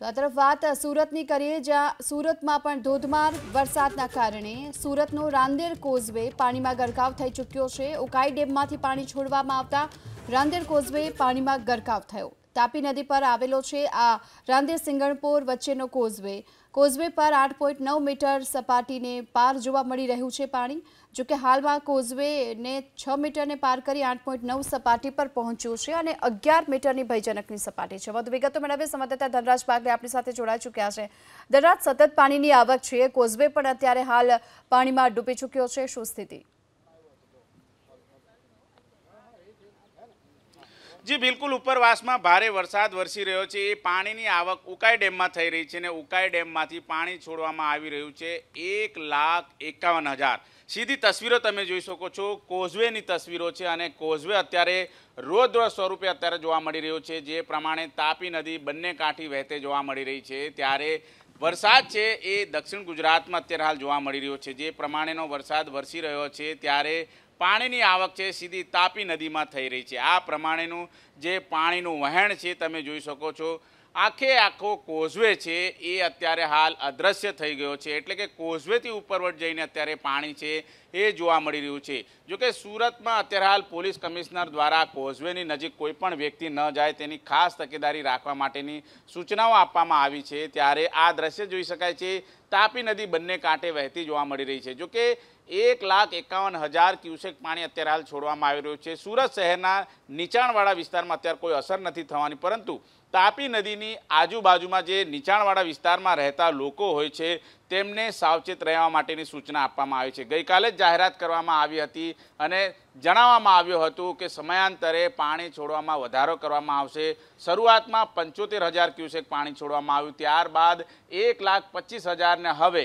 તો આ તરફ વાત સુરતની કરીએ જ્યાં સુરતમાં પણ ધોધમાર વરસાદના કારણે સુરતનો રાંદેર કોઝવે પાણીમાં ગરકાવ થઈ ચૂક્યો છે ઉકાઈ ડેમમાંથી પાણી છોડવામાં આવતા રાંદેર કોઝવે પાણીમાં ગરકાવ થયો તાપી નદી પર આવેલો છે આ રાંદે સિંગણપોર વચ્ચેનો કોઝવે કોઝવે પર આઠ પોઈન્ટ નવ મીટર સપાટીને પાર જોવા મળી રહ્યું છે પાણી જો કે હાલમાં કોઝવેને છ મીટરને પાર કરી આઠ પોઈન્ટ નવ સપાટી પર પહોંચ્યું છે અને અગિયાર મીટરની ભયજનકની સપાટી છે વધુ વિગતો મેળવે સંવાદદાતા ધનરાજ બાગલે આપણી સાથે જોડાઈ ચૂક્યા છે ધનરાજ સતત પાણીની આવક છે કોઝવે પણ અત્યારે હાલ પાણીમાં ડૂબી ચૂક્યો છે શું સ્થિતિ જે બિલકુલ ઉપરવાસમાં ભારે વરસાદ વરસી રહ્યો છે એ પાણીની આવક ઉકાઈ ડેમમાં થઈ રહી છે અને ઉકાઈ ડેમમાંથી પાણી છોડવામાં આવી રહ્યું છે એક લાખ એકાવન હજાર સીધી તસવીરો તમે જોઈ શકો છો કોઝવેની તસવીરો છે અને કોઝવે અત્યારે રોજ્ર સ્વરૂપે અત્યારે જોવા મળી રહ્યો છે જે પ્રમાણે તાપી નદી બંને કાંઠી વહેતે જોવા મળી રહી છે ત્યારે વરસાદ છે એ દક્ષિણ ગુજરાતમાં અત્યારે હાલ જોવા મળી રહ્યો છે જે પ્રમાણેનો વરસાદ વરસી રહ્યો છે ત્યારે પાણીની આવક છે સીધી તાપી નદીમાં થઈ રહી છે આ પ્રમાણેનું જે પાણીનું વહેણ છે તમે જોઈ શકો છો આખે આખો કોઝવે છે એ અત્યારે હાલ અદ્રશ્ય થઈ ગયો છે એટલે કે કોઝવેથી ઉપરવટ જઈને અત્યારે પાણી છે એ જોવા મળી રહ્યું છે જોકે સુરતમાં અત્યારે હાલ પોલીસ કમિશનર દ્વારા કોઝવેની નજીક કોઈપણ વ્યક્તિ ન જાય તેની ખાસ તકેદારી રાખવા માટેની સૂચનાઓ આપવામાં આવી છે ત્યારે આ દ્રશ્ય જોઈ શકાય છે તાપી નદી બંને કાંઠે વહેતી જોવા મળી રહી છે જોકે એક લાખ એકાવન હજાર ક્યુસેક પાણી અત્યારે હાલ છોડવામાં આવી રહ્યું છે સુરત શહેરના નીચાણવાળા વિસ્તારમાં અત્યારે કોઈ અસર નથી થવાની પરંતુ તાપી નદીની આજુબાજુમાં જે નીચાણવાળા વિસ્તારમાં રહેતા લોકો હોય છે તેમને સાવચેત રહેવા માટેની સૂચના આપવામાં આવી છે ગઈકાલે જ જાહેરાત કરવામાં આવી હતી અને જણાવવામાં આવ્યું હતું કે સમયાંતરે પાણી છોડવામાં વધારો કરવામાં આવશે શરૂઆતમાં પંચોતેર હજાર ક્યુસેક પાણી છોડવામાં આવ્યું ત્યારબાદ એક લાખ પચીસ હજારને હવે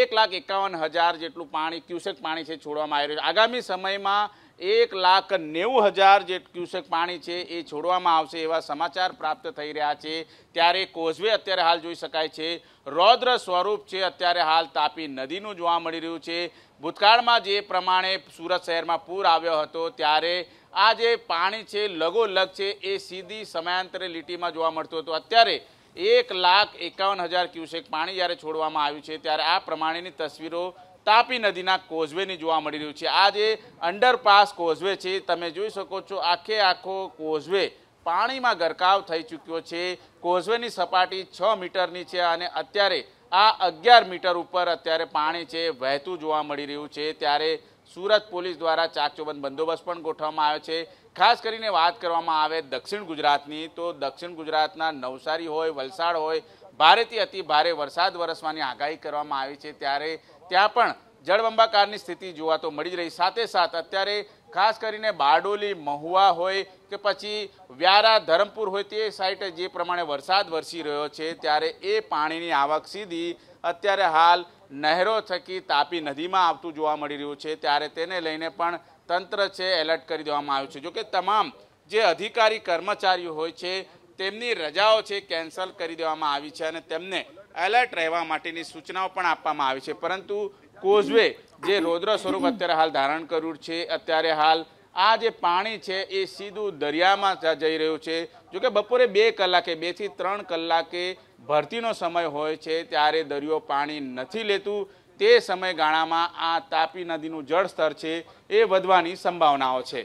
એક લાખ એકાવન હજાર જેટલું પાણી ક્યુસેક પાણી છે છોડવામાં આવી રહ્યું છે આગામી સમયમાં એક લાખ નેવું હજાર જે ક્યુસેક પાણી છે એ છોડવામાં આવશે એવા સમાચાર પ્રાપ્ત થઈ રહ્યા છે ત્યારે કોઝવે અત્યારે હાલ જોઈ શકાય છે રૌદ્ર સ્વરૂપ છે અત્યારે હાલ તાપી નદીનું જોવા મળી રહ્યું છે ભૂતકાળમાં જે પ્રમાણે સુરત શહેરમાં પૂર આવ્યો હતો ત્યારે આ જે પાણી છે લઘોલગ છે એ સીધી સમયાંતરે લીટીમાં જોવા મળતું હતું અત્યારે એક લાખ એકાવન હજાર ક્યુસેક પાણી જ્યારે છોડવામાં આવ્યું છે ત્યારે આ પ્રમાણેની તસવીરો તાપી નદીના કોઝવેની જોવા મળી રહ્યું છે આ જે અંડરપાસ કોઝવે છે તમે જોઈ શકો છો આખે આખો કોઝવે પાણીમાં ગરકાવ થઈ ચૂક્યો છે કોઝવેની સપાટી છ મીટરની છે અને અત્યારે આ અગિયાર મીટર ઉપર અત્યારે પાણી છે વહેતું જોવા મળી રહ્યું છે ત્યારે સુરત પોલીસ દ્વારા ચાકચોબંધ બંદોબસ્ત પણ ગોઠવવામાં આવ્યો છે ખાસ કરીને વાત કરવામાં આવે દક્ષિણ ગુજરાતની તો દક્ષિણ ગુજરાતના નવસારી હોય વલસાડ હોય ભારેથી અતિ ભારે વરસાદ વરસવાની આગાહી કરવામાં આવી છે ત્યારે ત્યાં પણ જળબંબાકારની સ્થિતિ જોવા તો મળી જ રહી સાથે સાથે અત્યારે ખાસ કરીને બારડોલી મહુવા હોય કે પછી વ્યારા ધરમપુર હોય તે સાઈડે જે પ્રમાણે વરસાદ વરસી રહ્યો છે ત્યારે એ પાણીની આવક સીધી અત્યારે હાલ નહેરો થકી તાપી નદીમાં આવતું જોવા મળી રહ્યું છે ત્યારે તેને લઈને પણ તંત્ર છે એલર્ટ કરી દેવામાં આવ્યું છે જોકે તમામ જે અધિકારી કર્મચારીઓ હોય છે તેમની રજાઓ છે કેન્સલ કરી દેવામાં આવી છે અને તેમને એલર્ટ રહેવા માટેની સૂચનાઓ પણ આપવામાં આવી છે પરંતુ કોઝવે જે રૌદ્ર સ્વરૂપ અત્યારે હાલ ધારણ કર્યું છે અત્યારે હાલ આ જે પાણી છે એ સીધું દરિયામાં જઈ રહ્યું છે જોકે બપોરે બે કલાકે બેથી ત્રણ કલાકે ભરતીનો સમય હોય છે ત્યારે દરિયો પાણી નથી લેતું તે સમયગાળામાં આ તાપી નદીનું જળસ્તર છે એ વધવાની સંભાવનાઓ છે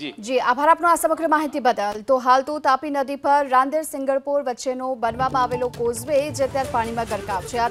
જી આભાર આપનો આ સમગ્ર માહિતી બદલ તો હાલ તો તાપી નદી પર રાંદેર સિંગળપોર વચ્ચેનો બનવામાં આવેલો કોઝવે જે અત્યારે પાણીમાં ગરકાવ છે